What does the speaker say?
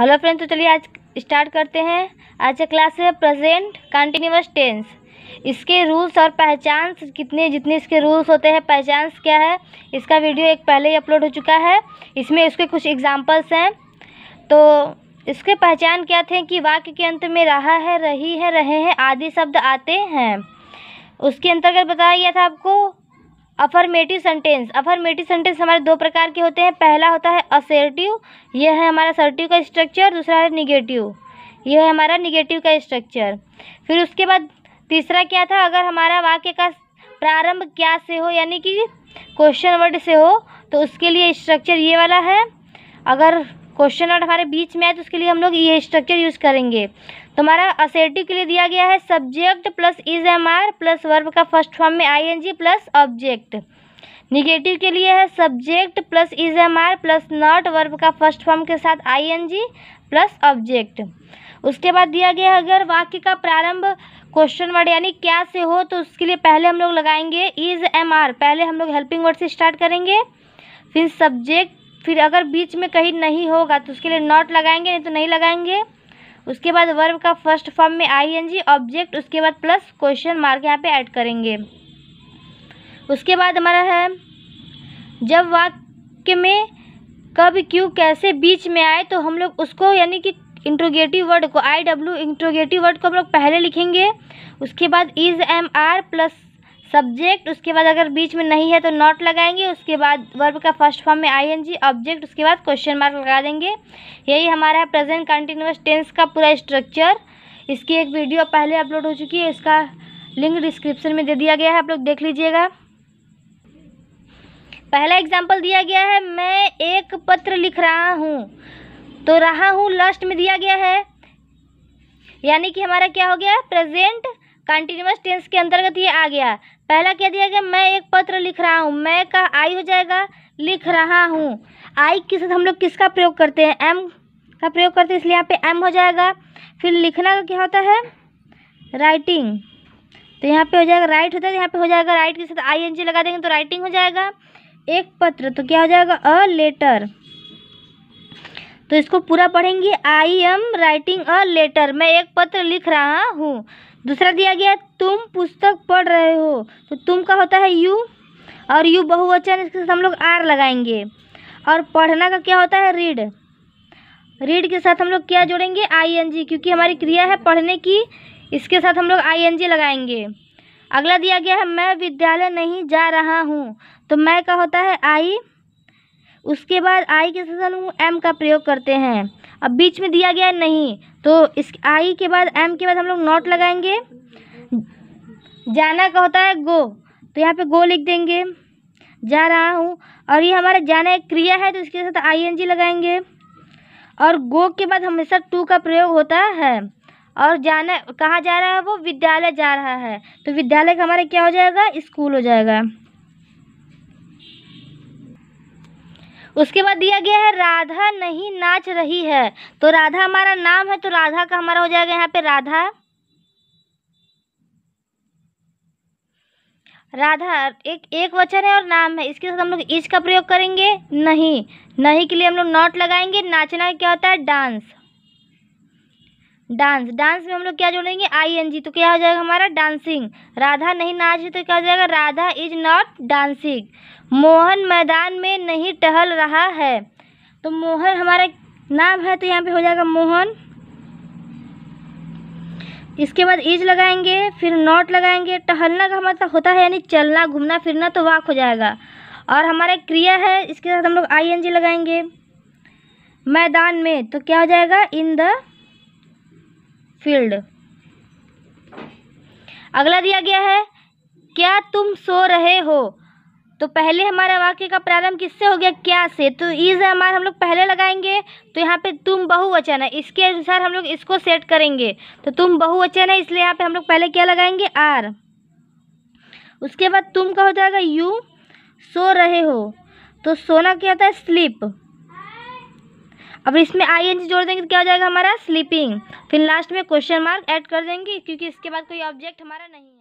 hello friends तो चलिए आज स्टार्ट करते हैं आज का क्लास है प्रेजेंट कंटिन्यूस टेंस इसके रूल्स और पहचान कितने जितने इसके रूल्स होते हैं पहचान क्या है इसका वीडियो एक पहले ही अपलोड हो चुका है इसमें इसके कुछ एग्जाम्पल्स हैं तो इसके पहचान क्या थे कि वाक्य के अंत में रहा है रही है रहे हैं आदि शब्द आते हैं उसके अंतर्गत बताया गया था आपको अफर्मेटिव सेंटेंस अफर्मेटिव सेंटेंस हमारे दो प्रकार के होते हैं पहला होता है असर्टिव यह है हमारा असर्टिव का स्ट्रक्चर दूसरा है निगेटिव यह है हमारा निगेटिव का स्ट्रक्चर फिर उसके बाद तीसरा क्या था अगर हमारा वाक्य का प्रारंभ क्या से हो यानी कि क्वेश्चन वर्ड से हो तो उसके लिए स्ट्रक्चर ये वाला है अगर क्वेश्चन और हमारे बीच में आए तो उसके लिए हम लोग ये स्ट्रक्चर यूज़ करेंगे तो हमारा असेटिव के लिए दिया गया है subject plus is am are plus verb का फर्स्ट फॉर्म में I N G plus object negative के लिए है subject plus is am are plus not verb का फर्स्ट फॉर्म के साथ I N G plus object उसके बाद दिया गया है अगर वाक्य का प्रारंभ क्वेश्चन वर्ड यानी क्या से हो तो उसके लिए पहले हम लोग लगाएंगे इज एम आर पहले हम लोग हेल्पिंग वर्ड से स्टार्ट करेंगे फिर सब्जेक्ट फिर अगर बीच में कहीं नहीं होगा तो उसके लिए नॉट लगाएंगे नहीं तो नहीं लगाएंगे उसके बाद वर्ब का फर्स्ट फॉर्म में आई एन जी ऑब्जेक्ट उसके बाद प्लस क्वेश्चन मार्क यहाँ पे ऐड करेंगे उसके बाद हमारा है जब वाक्य में कब क्यों कैसे बीच में आए तो हम लोग उसको यानी कि इंट्रोगेटिव वर्ड को आई डब्ल्यू इंट्रोगेटिव वर्ड को हम लोग पहले लिखेंगे उसके बाद is am are plus subject उसके बाद अगर बीच में नहीं है तो नॉट लगाएंगे उसके बाद वर्ब का फर्स्ट फॉर्म में आईएनजी ऑब्जेक्ट उसके बाद क्वेश्चन मार्क लगा देंगे यही हमारा है प्रेजेंट कंटिन्यूस टेंस का पूरा स्ट्रक्चर इसकी एक वीडियो पहले अपलोड हो चुकी है इसका लिंक डिस्क्रिप्शन में दे दिया गया है आप लोग देख लीजिएगा पहला एग्जाम्पल दिया गया है मैं एक पत्र लिख रहा हूँ तो रहा हूँ लास्ट में दिया गया है यानी कि हमारा क्या हो गया प्रेजेंट कंटिन्यूस टेंस के अंतर्गत ये आ गया पहला क्या दिया गया मैं एक पत्र लिख रहा हूँ मैं का आई हो जाएगा लिख रहा हूँ आई के साथ हम लोग किसका प्रयोग करते हैं एम का प्रयोग करते हैं इसलिए यहाँ पे एम हो जाएगा फिर लिखना का क्या होता है राइटिंग तो यहाँ पे हो जाएगा राइट होता है यहाँ पे हो जाएगा राइट के साथ आई एन जी लगा देंगे तो राइटिंग हो जाएगा एक पत्र तो क्या हो जाएगा अ लेटर तो इसको पूरा पढ़ेंगे I am writing a letter मैं एक पत्र लिख रहा हूँ दूसरा दिया गया तुम पुस्तक पढ़ रहे हो तो तुम का होता है यू और यू बहुवचन इसके साथ हम लोग आर लगाएंगे और पढ़ना का क्या होता है रीड रीड के साथ हम लोग क्या जोड़ेंगे आई एन जी क्योंकि हमारी क्रिया है पढ़ने की इसके साथ हम लोग आई एन जी लगाएंगे अगला दिया गया है मैं विद्यालय नहीं जा रहा हूँ तो मैं का होता है आई उसके बाद आई के साथ हम एम का प्रयोग करते हैं अब बीच में दिया गया नहीं तो इस आई के बाद एम के बाद हम लोग नॉट लगाएंगे जाना का होता है गो तो यहाँ पे गो लिख देंगे जा रहा हूँ और ये हमारा जाना एक क्रिया है तो इसके साथ आई एन जी लगाएंगे और गो के बाद हमेशा टू का प्रयोग होता है और जाना कहाँ जा रहा है वो विद्यालय जा रहा है तो विद्यालय का हमारा क्या हो जाएगा स्कूल हो जाएगा उसके बाद दिया गया है राधा नहीं नाच रही है तो राधा हमारा नाम है तो राधा का हमारा हो जाएगा यहाँ पे राधा राधा एक एक वचन है और नाम है इसके साथ हम लोग इस का प्रयोग करेंगे नहीं नहीं के लिए हम लोग नॉट लगाएंगे नाचना क्या होता है डांस डांस डांस में हम लोग क्या जोड़ेंगे आई एन जी तो क्या हो जाएगा हमारा डांसिंग राधा नहीं नाच रही तो क्या हो जाएगा Radha is not dancing Mohan मैदान में नहीं टहल रहा है तो मोहन हमारा नाम है तो यहाँ पे हो जाएगा मोहन इसके बाद इज लगाएंगे फिर नॉट लगाएंगे टहलना का मतलब तो होता है यानी चलना घूमना फिरना तो वाक हो जाएगा और हमारा क्रिया है इसके साथ हम लोग आई एन जी लगाएंगे मैदान में तो क्या हो जाएगा इन द फील्ड अगला दिया गया है क्या तुम सो रहे हो तो पहले हमारा वाक्य का प्रारंभ किससे हो गया क्या से तो इज हमारा हम लोग पहले लगाएंगे तो यहाँ पे तुम बहुवचन है इसके अनुसार हम लोग इसको सेट करेंगे तो तुम बहुवचन है इसलिए यहाँ पे हम लोग पहले क्या लगाएंगे आर उसके बाद तुम का हो जाएगा यू सो रहे हो तो सोना क्या होता है स्लीप अब इसमें आई एन जी जोड़ देंगे तो क्या हो जाएगा हमारा स्लीपिंग फिर लास्ट में क्वेश्चन मार्क ऐड कर देंगे क्योंकि इसके बाद कोई ऑब्जेक्ट हमारा नहीं